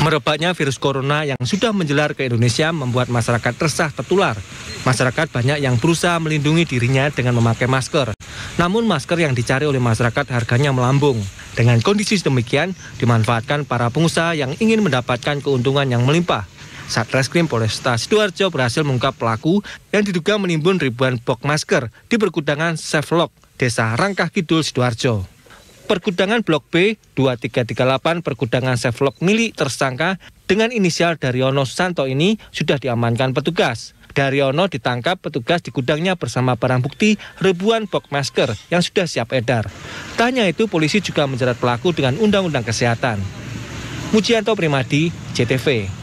Merebaknya virus corona yang sudah menjelar ke Indonesia membuat masyarakat resah tertular. Masyarakat banyak yang berusaha melindungi dirinya dengan memakai masker. Namun masker yang dicari oleh masyarakat harganya melambung. Dengan kondisi demikian, dimanfaatkan para pengusaha yang ingin mendapatkan keuntungan yang melimpah. Satreskrim Polresta Sidoarjo berhasil mengungkap pelaku yang diduga menimbun ribuan box masker di perkudangan Seflok, Desa Rangkah Kidul, Sidoarjo pergudangan Blok B 2338 pergudangan Sevlok milik tersangka dengan inisial Daryono Santo ini sudah diamankan petugas. Daryono ditangkap petugas di gudangnya bersama barang bukti ribuan box masker yang sudah siap edar. Tanya itu polisi juga menjerat pelaku dengan Undang-Undang Kesehatan. Mujianto Primadi, CTV.